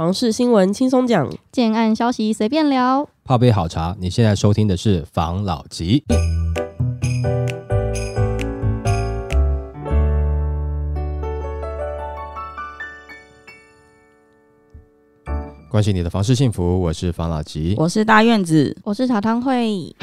房事新闻轻松讲，建案消息随便聊，泡杯好茶。你现在收听的是房老吉，关心你的房事幸福，我是房老吉，我是大院子，我是茶汤会。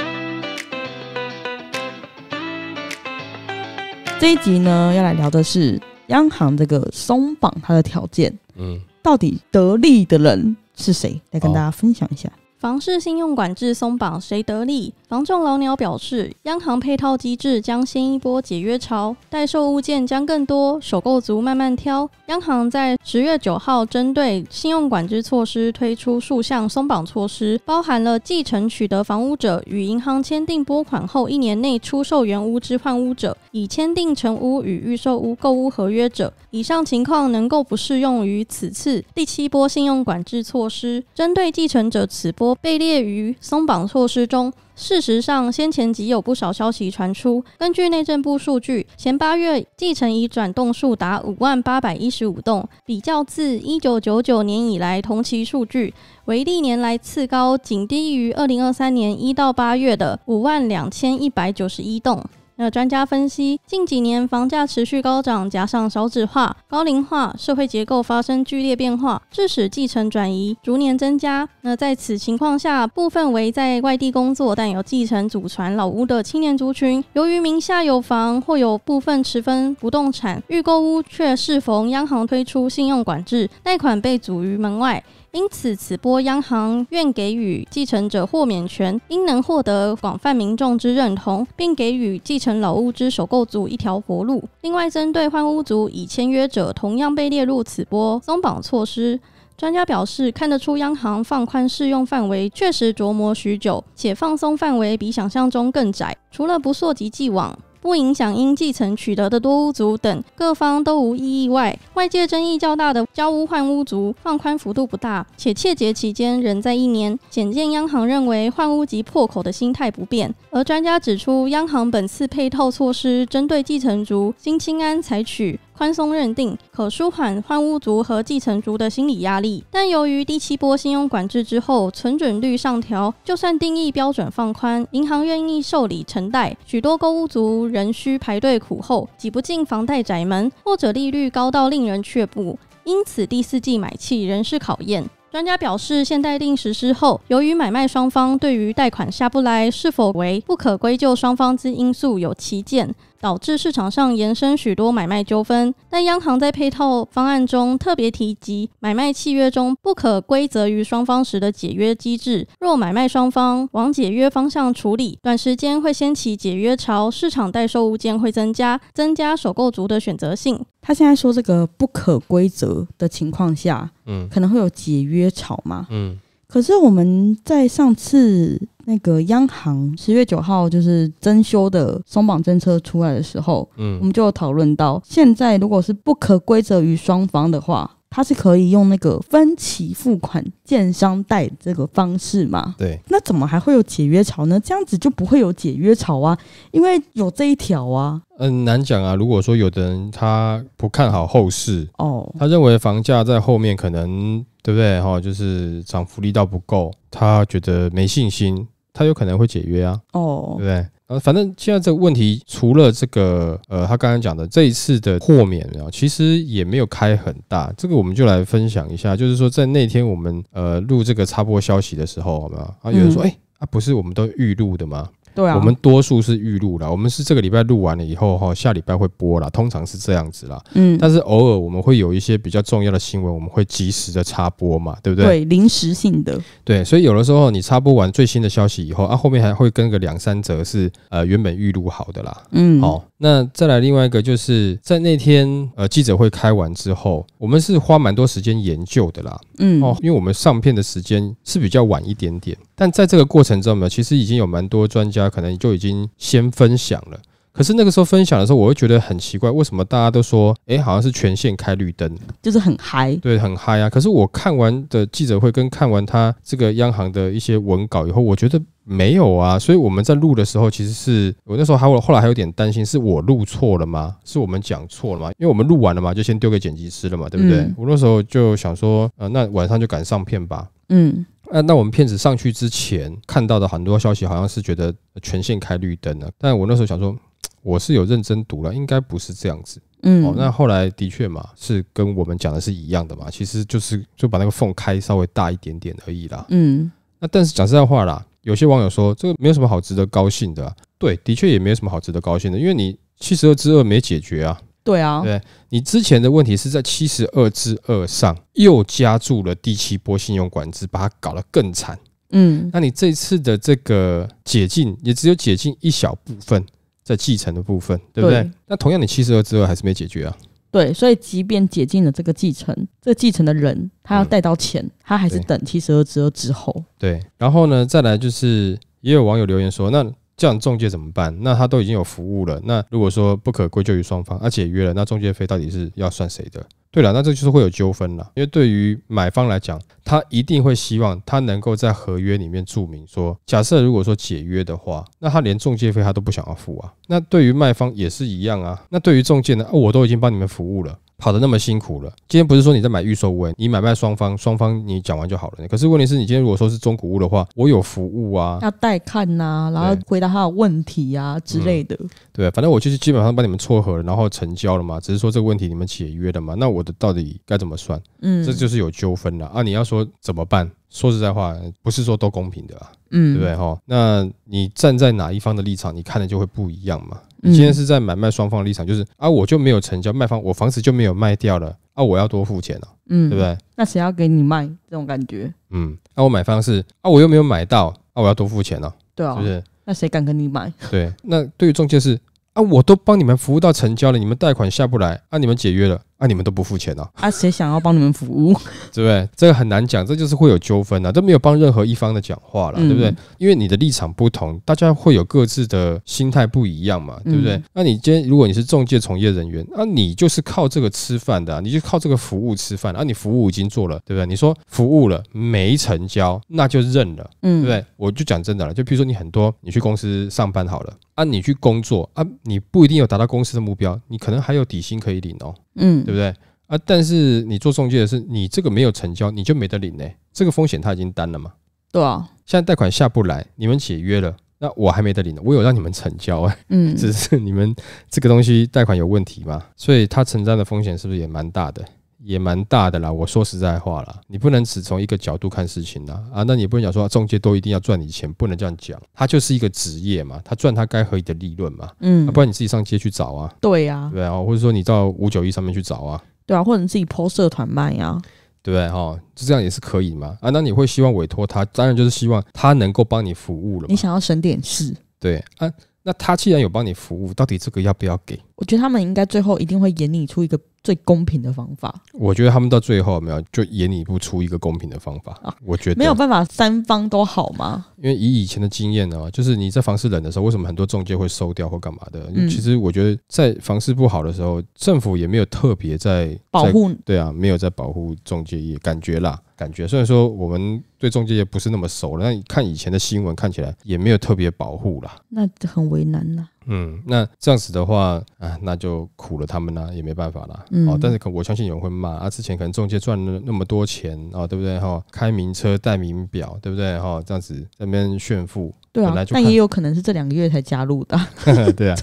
这一集呢，要来聊的是央行这个松绑它的条件，嗯。到底得利的人是谁？来跟大家分享一下，房市信用管制松绑，谁得利？房仲老鸟表示，央行配套机制将掀一波解约潮，待售物件将更多，首购族慢慢挑。央行在十月九号针对信用管制措施推出数项松绑措施，包含了继承取得房屋者与银行签订拨款后一年内出售原屋之换屋者，已签订成屋与预售屋购屋合约者，以上情况能够不适用于此次第七波信用管制措施，针对继承者此波被列于松绑措施中。事实上，先前已有不少消息传出。根据内政部数据，前八月继承已转动数达五万八百一十五栋，比较自一九九九年以来同期数据，为历年来次高，仅低于二零二三年一到八月的五万两千一百九十一栋。那专家分析，近几年房价持续高涨，加上少子化、高龄化，社会结构发生剧烈变化，致使继承转移逐年增加。那在此情况下，部分为在外地工作但有继承祖传老屋的青年族群，由于名下有房或有部分持分不动产，预购屋却适逢央行推出信用管制，贷款被阻于门外。因此，此波央行愿给予继承者豁免权，应能获得广泛民众之认同，并给予继承老屋之首购族一条活路。另外，针对换屋族已签约者，同样被列入此波松绑措施。专家表示，看得出央行放宽适用范围确实琢磨许久，且放松范围比想象中更窄，除了不溯及既往。不影响因继承取得的多屋族等各方都无异议外，外界争议较大的交屋换屋族放宽幅度不大，且切结期间仍在一年。简见央行认为换屋及破口的心态不变，而专家指出央行本次配套措施针对继承族新清安采取。宽松认定可舒缓换屋族和继承族的心理压力，但由于第七波信用管制之后，存准率上调，就算定义标准放宽，银行愿意受理成贷，许多购屋族仍需排队苦候，挤不进房贷宅门，或者利率高到令人却步。因此，第四季买气仍是考验。专家表示，限代令实施后，由于买卖双方对于贷款下不来，是否为不可归咎双方之因素有歧见。导致市场上延伸许多买卖纠纷，但央行在配套方案中特别提及买卖契约中不可归责于双方时的解约机制。若买卖双方往解约方向处理，短时间会掀起解约潮，市场待售物件会增加，增加首购族的选择性。他现在说这个不可归责的情况下，嗯，可能会有解约潮吗？嗯。可是我们在上次那个央行十月九号就是增修的松绑政策出来的时候，嗯，我们就讨论到现在，如果是不可归责于双方的话，它是可以用那个分期付款建商贷这个方式嘛？对，那怎么还会有解约潮呢？这样子就不会有解约潮啊，因为有这一条啊。嗯，难讲啊，如果说有的人他不看好后市哦，他认为房价在后面可能。对不对哈？就是涨幅力道不够，他觉得没信心，他有可能会解约啊。哦，对不对？呃，反正现在这个问题除了这个，呃，他刚刚讲的这一次的豁免啊，其实也没有开很大。这个我们就来分享一下，就是说在那天我们呃录这个插播消息的时候，好啊，有人说，哎，啊，不是我们都预录的吗？我们多数是预录了，我们是这个礼拜录完了以后哈，下礼拜会播了，通常是这样子啦。嗯，但是偶尔我们会有一些比较重要的新闻，我们会及时的插播嘛，对不对？对，临时性的。对，所以有的时候你插播完最新的消息以后啊，后面还会跟个两三折是呃原本预录好的啦。嗯，好，那再来另外一个就是在那天呃记者会开完之后，我们是花蛮多时间研究的啦。嗯，哦，因为我们上片的时间是比较晚一点点，但在这个过程中呢，其实已经有蛮多专家。可能就已经先分享了，可是那个时候分享的时候，我会觉得很奇怪，为什么大家都说，哎，好像是全线开绿灯，就是很嗨，对，很嗨啊。可是我看完的记者会跟看完他这个央行的一些文稿以后，我觉得没有啊。所以我们在录的时候，其实是我那时候还会后来还有点担心，是我录错了吗？是我们讲错了吗？因为我们录完了嘛，就先丢给剪辑师了嘛，对不对？我那时候就想说，呃，那晚上就赶上片吧。嗯。哎，那我们片子上去之前看到的很多消息，好像是觉得全线开绿灯了。但我那时候想说，我是有认真读了，应该不是这样子。嗯，哦，那后来的确嘛，是跟我们讲的是一样的嘛，其实就是就把那个缝开稍微大一点点而已啦。嗯，那但是讲实在话啦，有些网友说这个没有什么好值得高兴的。对，的确也没有什么好值得高兴的，因为你七十二之二没解决啊。对啊，对你之前的问题是在七十二之二上又加注了第七波信用管制，把它搞得更惨。嗯，那你这次的这个解禁也只有解禁一小部分，在继承的部分，对不对？那同样，你七十二之二还是没解决啊。对，所以即便解禁了这个继承，这继承的人他要带到钱，他还是等七十二之二之后。对，然后呢，再来就是也有网友留言说，那。这样中介怎么办？那他都已经有服务了。那如果说不可归咎于双方而解约了，那中介费到底是要算谁的？对了，那这就是会有纠纷了。因为对于买方来讲，他一定会希望他能够在合约里面注明说，假设如果说解约的话，那他连中介费他都不想要付啊。那对于卖方也是一样啊。那对于中介呢？我都已经帮你们服务了。跑得那么辛苦了，今天不是说你在买预售屋，你买卖双方双方你讲完就好了。可是问题是，你今天如果说是中古屋的话，我有服务啊，要带看呐，然后回答他的问题呀之类的。对，反正我就是基本上帮你们撮合了，然后成交了嘛，只是说这个问题你们解约了嘛，那我的到底该怎么算？嗯，这就是有纠纷了啊！你要说怎么办？说实在话，不是说都公平的啊，嗯，对不对哈？那你站在哪一方的立场，你看的就会不一样嘛。你今天是在买卖双方立场，就是啊，我就没有成交，卖方我房子就没有卖掉了，啊，我要多付钱啊，嗯，对不对？那谁要给你卖这种感觉？嗯，那我买方是啊，我又没有买到，啊，我要多付钱啊，对啊，是不是？那谁敢跟你买？对，那对于中介是啊，我都帮你们服务到成交了，你们贷款下不来，啊，你们解约了。啊！你们都不付钱呢？啊，谁想要帮你们服务？对不对？这个很难讲，这就是会有纠纷呐。都没有帮任何一方的讲话了，对不对？因为你的立场不同，大家会有各自的心态不一样嘛，对不对？那你今天如果你是中介从业人员，那你就是靠这个吃饭的，你就靠这个服务吃饭。啊，你服务已经做了，对不对？你说服务了没成交，那就认了，嗯，对不对？我就讲真的了，就比如说你很多你去公司上班好了，啊，你去工作啊，你不一定有达到公司的目标，你可能还有底薪可以领哦。嗯，对不对啊？但是你做中介的是，你这个没有成交，你就没得领呢。这个风险他已经担了嘛？对啊，现在贷款下不来，你们解约了，那我还没得领呢。我有让你们成交哎，嗯，只是你们这个东西贷款有问题嘛，所以他承担的风险是不是也蛮大的？也蛮大的啦，我说实在话啦，你不能只从一个角度看事情呐，啊，那你不能讲说中介都一定要赚你钱，不能这样讲，他就是一个职业嘛，他赚他该合理的利润嘛，嗯，不然你自己上街去找啊，对呀，对啊，或者说你到五九一上面去找啊，对啊，或者你自己跑社团卖呀，对啊，对哈？就这样也是可以嘛，啊，那你会希望委托他，当然就是希望他能够帮你服务了，你想要省点事，对啊，那他既然有帮你服务，到底这个要不要给？我觉得他们应该最后一定会演你出一个最公平的方法。我觉得他们到最后没有就演你不出一个公平的方法。我觉得没有办法三方都好吗？因为以以前的经验呢，就是你在房市冷的时候，为什么很多中介会收掉或干嘛的？其实我觉得在房市不好的时候，政府也没有特别在保护。对啊，没有在保护中介业，感觉啦，感觉。虽然说我们对中介也不是那么熟了，但看以前的新闻，看起来也没有特别保护啦，那很为难呐。嗯，那这样子的话啊，那就苦了他们啦，也没办法了。嗯，但是我相信有人会骂啊，之前可能中介赚了那么多钱啊，对不对？哈，开名车戴名表，对不对？哈，这样子在那边炫富，对啊，那也有可能是这两个月才加入的。对啊。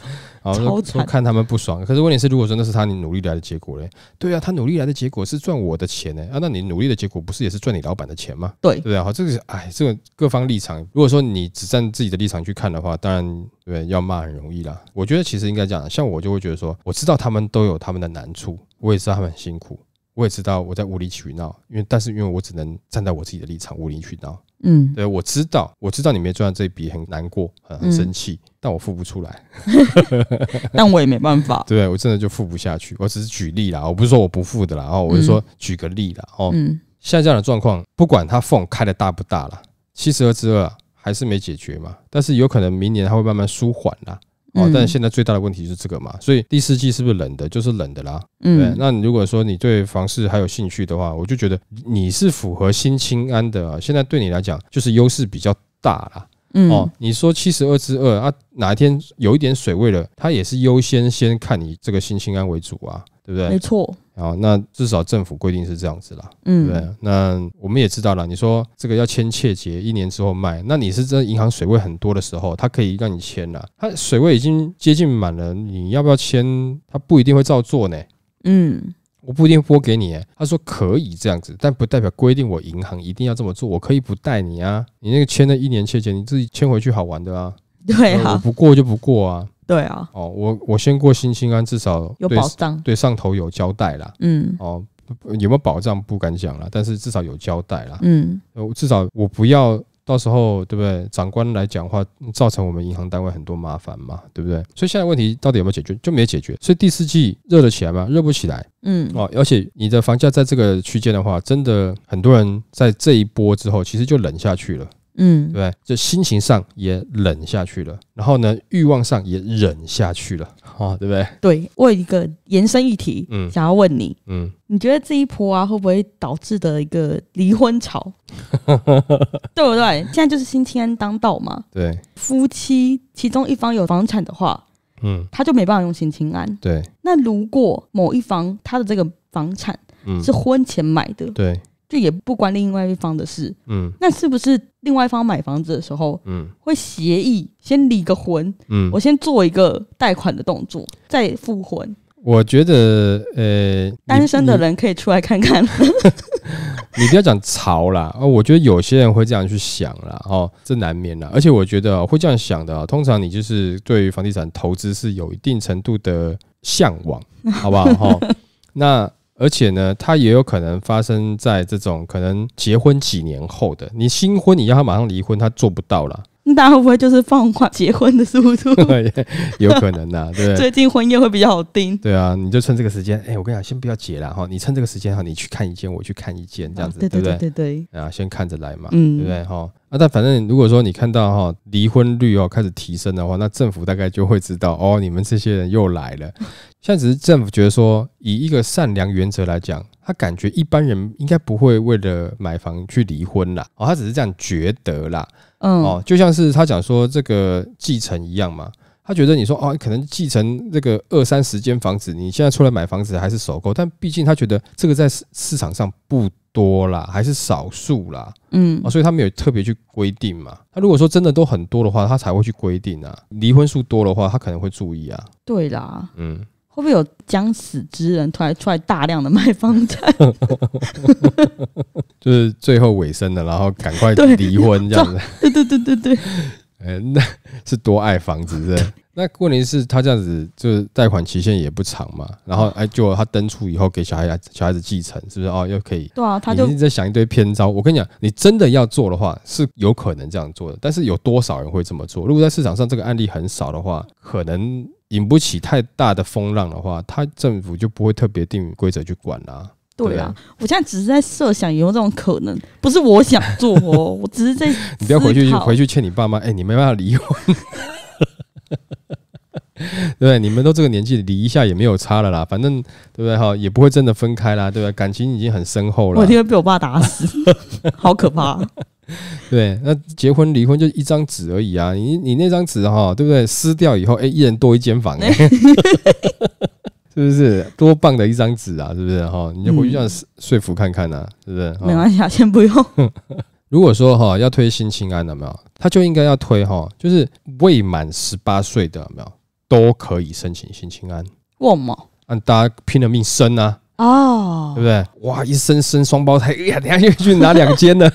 然后都看他们不爽，可是问题是，如果说那是他你努力来的结果嘞？对啊，他努力来的结果是赚我的钱呢。啊，那你努力的结果不是也是赚你老板的钱吗？对，对啊。好，这个，哎，这个各方立场，如果说你只站自己的立场去看的话，当然，对，要骂很容易啦。我觉得其实应该这样，像我就会觉得说，我知道他们都有他们的难处，我也知道他们很辛苦，我也知道我在无理取闹，因为但是因为我只能站在我自己的立场无理取闹。嗯，对，我知道，我知道你没赚这笔很难过，很很生气，但我付不出来，但我也没办法，对，我真的就付不下去。我只是举例啦，我不是说我不付的啦，然我就说举个例啦，哦，现在这样的状况，不管它缝开的大不大啦，七十二之二还是没解决嘛，但是有可能明年它会慢慢舒缓啦。哦，但现在最大的问题是这个嘛，所以第四季是不是冷的？就是冷的啦。嗯，那如果说你对房市还有兴趣的话，我就觉得你是符合新清安的啊。现在对你来讲，就是优势比较大啦。嗯，哦，你说七十二之二啊，哪一天有一点水位了，它也是优先先看你这个新清安为主啊，对不对？没错。啊，那至少政府规定是这样子啦。嗯，对，那我们也知道了。你说这个要签切结，一年之后卖，那你是这银行水位很多的时候，他可以让你签了。他水位已经接近满了，你要不要签？他不一定会照做呢。嗯，我不一定拨给你。他说可以这样子，但不代表规定我银行一定要这么做。我可以不带你啊。你那个签了一年切结，你自己签回去好玩的啊。对，我不过就不过啊。对啊，哦，我我先过新兴安，至少有保障，对上头有交代啦，嗯，哦，有没有保障不敢讲了，但是至少有交代啦。嗯，至少我不要到时候对不对，长官来讲话，造成我们银行单位很多麻烦嘛，对不对？所以现在问题到底有没有解决，就没解决。所以第四季热得起来吗？热不起来，嗯，哦，而且你的房价在这个区间的话，真的很多人在这一波之后，其实就冷下去了。嗯，对，就心情上也冷下去了，然后呢，欲望上也忍下去了，哈，对不对？对我有一个延伸议题，嗯，想要问你，嗯，你觉得这一波啊会不会导致的一个离婚潮？对不对？现在就是新清安当道嘛，对，夫妻其中一方有房产的话，嗯，他就没办法用新清安，对。那如果某一方他的这个房产是婚前买的，对，就也不关另外一方的事，嗯，那是不是？另外一方买房子的时候，嗯，会协议先离个婚，嗯，我先做一个贷款的动作，再复婚。我觉得，呃，单身的人可以出来看看。你不要讲潮啦，哦，我觉得有些人会这样去想啦，哦，这难免啦。而且我觉得会这样想的，通常你就是对房地产投资是有一定程度的向往，好不好？哈，那。而且呢，它也有可能发生在这种可能结婚几年后的。你新婚，你要他马上离婚，他做不到了。那大家会不会就是放缓结婚的速度？有可能呐，对。最近婚宴会比较好订。对啊，你就趁这个时间，哎，我跟你讲，先不要结了哈。你趁这个时间哈，你去看一间，我去看一间，这样子，对不对？对对对。啊，先看着来嘛，对不对？哈，那但反正如果说你看到哈离婚率哦开始提升的话，那政府大概就会知道哦，你们这些人又来了。现在只是政府觉得说，以一个善良原则来讲，他感觉一般人应该不会为了买房去离婚啦，哦，他只是这样觉得啦。嗯，哦，就像是他讲说这个继承一样嘛，他觉得你说哦，可能继承这个二三十间房子，你现在出来买房子还是首购，但毕竟他觉得这个在市市场上不多啦，还是少数啦，嗯，所以他没有特别去规定嘛。他如果说真的都很多的话，他才会去规定啊。离婚数多的话，他可能会注意啊。对啦，嗯。会不会有将死之人突然出来大量的卖房产？就是最后尾声的，然后赶快 离婚这样子。对对对对对。哎，那是多爱房子是？那问题是，他这样子就是贷款期限也不长嘛。然后哎，就他登出以后给小孩小孩子继承是不是哦？又可以对啊，他就在想一堆偏招。我跟你讲，你真的要做的话，是有可能这样做的。但是有多少人会这么做？如果在市场上这个案例很少的话，可能。引不起太大的风浪的话，他政府就不会特别定规则去管啦。对啊，我现在只是在设想有这种可能，不是我想做哦，我只是在。你不要回去，回去劝你爸妈，哎，你没办法离婚，对 不对？你们都这个年纪，离一下也没有差了啦，反正对不对？哈，也不会真的分开啦，对不对？感情已经很深厚了，我今天被我爸打死，好可怕。对，那结婚离婚就一张纸而已啊！你你那张纸哈，对不对？撕掉以后，哎，一人多一间房，是不是？多棒的一张纸啊，是不是？哈，你就回去让说服看看呐，是不是？没关系，先不用。如果说哈要推新青安，的没有？他就应该要推哈，就是未满十八岁的有没有都可以申请新青安？为什么？让大家拼了命生啊！哦，对不对？哇，一生生双胞胎，哎呀，等下又去拿两间呢。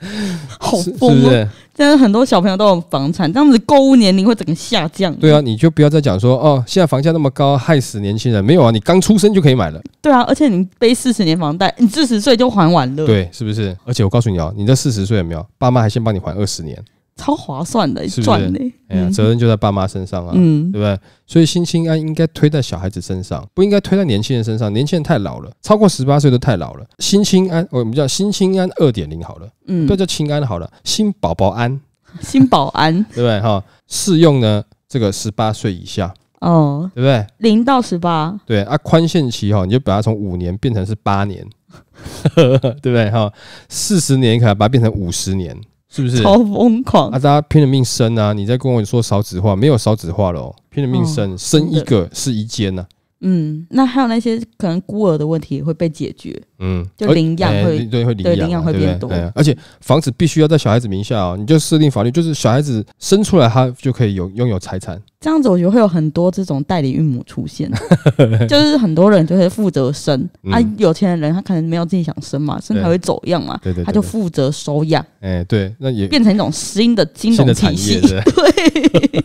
好疯啊！现在很多小朋友都有房产，这样子购物年龄会整个下降。对啊，你就不要再讲说哦，现在房价那么高，害死年轻人。没有啊，你刚出生就可以买了。对啊，而且你背四十年房贷，你四十岁就还完了。对，是不是？而且我告诉你哦，你这四十岁有没有？爸妈还先帮你还二十年。超划算的，赚的。哎呀，责任就在爸妈身上啊，对不对？所以心青安应该推在小孩子身上，不应该推在年轻人身上。年轻人太老了，超过十八岁都太老了。心青安，我们叫心青安二点零好了，嗯，不要叫青安好了，新宝宝安，新保安，对不对？哈，适用呢，这个十八岁以下，哦，对不对？零到十八，对啊，宽限期哈，你就把它从五年变成是八年，对不对？哈，四十年可以把它变成五十年。是不是超疯狂啊？大家拼了命生啊！你在跟我说少子化，没有少子化了拼了命生生一个是一间呐。嗯，那还有那些可能孤儿的问题也会被解决，嗯，就领养会，对会领养会变多，而且房子必须要在小孩子名下哦，你就设定法律，就是小孩子生出来他就可以有拥有财产。这样子我觉得会有很多这种代理孕母出现，就是很多人就会负责生啊，有钱的人他可能没有自己想生嘛，生还会走样嘛，对对，他就负责收养，哎，对，那也变成一种新的金融体系，对。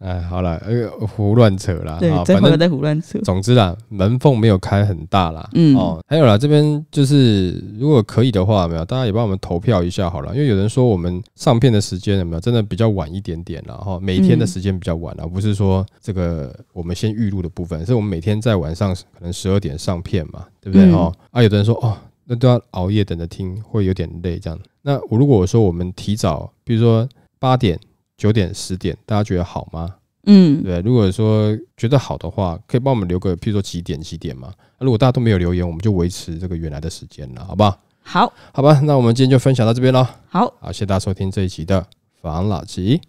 哎，好了，哎，胡乱扯啦，对，反正来在胡乱扯。总之啦，门缝没有开很大啦。嗯，哦，还有啦，这边就是如果可以的话，没有大家也帮我们投票一下好了？因为有人说我们上片的时间有没有真的比较晚一点点了哈？每天的时间比较晚了，不是说这个我们先预录的部分，是我们每天在晚上可能十二点上片嘛，对不对？哦，啊，有的人说哦，那都要熬夜等着听，会有点累这样。那我如果说我们提早，比如说八点。九点十点，大家觉得好吗？嗯，对。如果说觉得好的话，可以帮我们留个，譬如说几点几点嘛。如果大家都没有留言，我们就维持这个原来的时间了，好不好？好，好吧。那我们今天就分享到这边了。好，好，谢谢大家收听这一期的房老吉，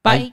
拜。